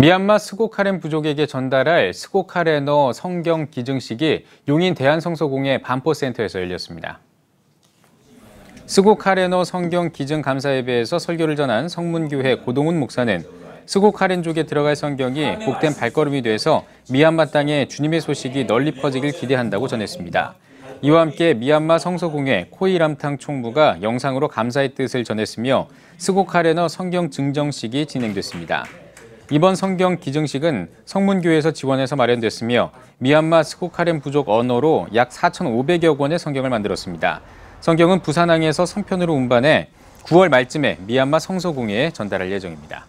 미얀마 스고카렌 부족에게 전달할 스고카렌어 성경 기증식이 용인 대한성서공회 반포센터에서 열렸습니다. 스고카렌어 성경 기증 감사예배에서 설교를 전한 성문교회 고동훈 목사는 스고카렌족에 들어갈 성경이 복된 발걸음이 돼서 미얀마 땅에 주님의 소식이 널리 퍼지길 기대한다고 전했습니다. 이와 함께 미얀마 성서공회 코이람탕 총무가 영상으로 감사의 뜻을 전했으며 스고카레너 성경 증정식이 진행됐습니다. 이번 성경 기증식은 성문교회에서 지원해서 마련됐으며 미얀마 스코카렘 부족 언어로 약 4,500여 권의 성경을 만들었습니다. 성경은 부산항에서 선편으로 운반해 9월 말쯤에 미얀마 성서공회에 전달할 예정입니다.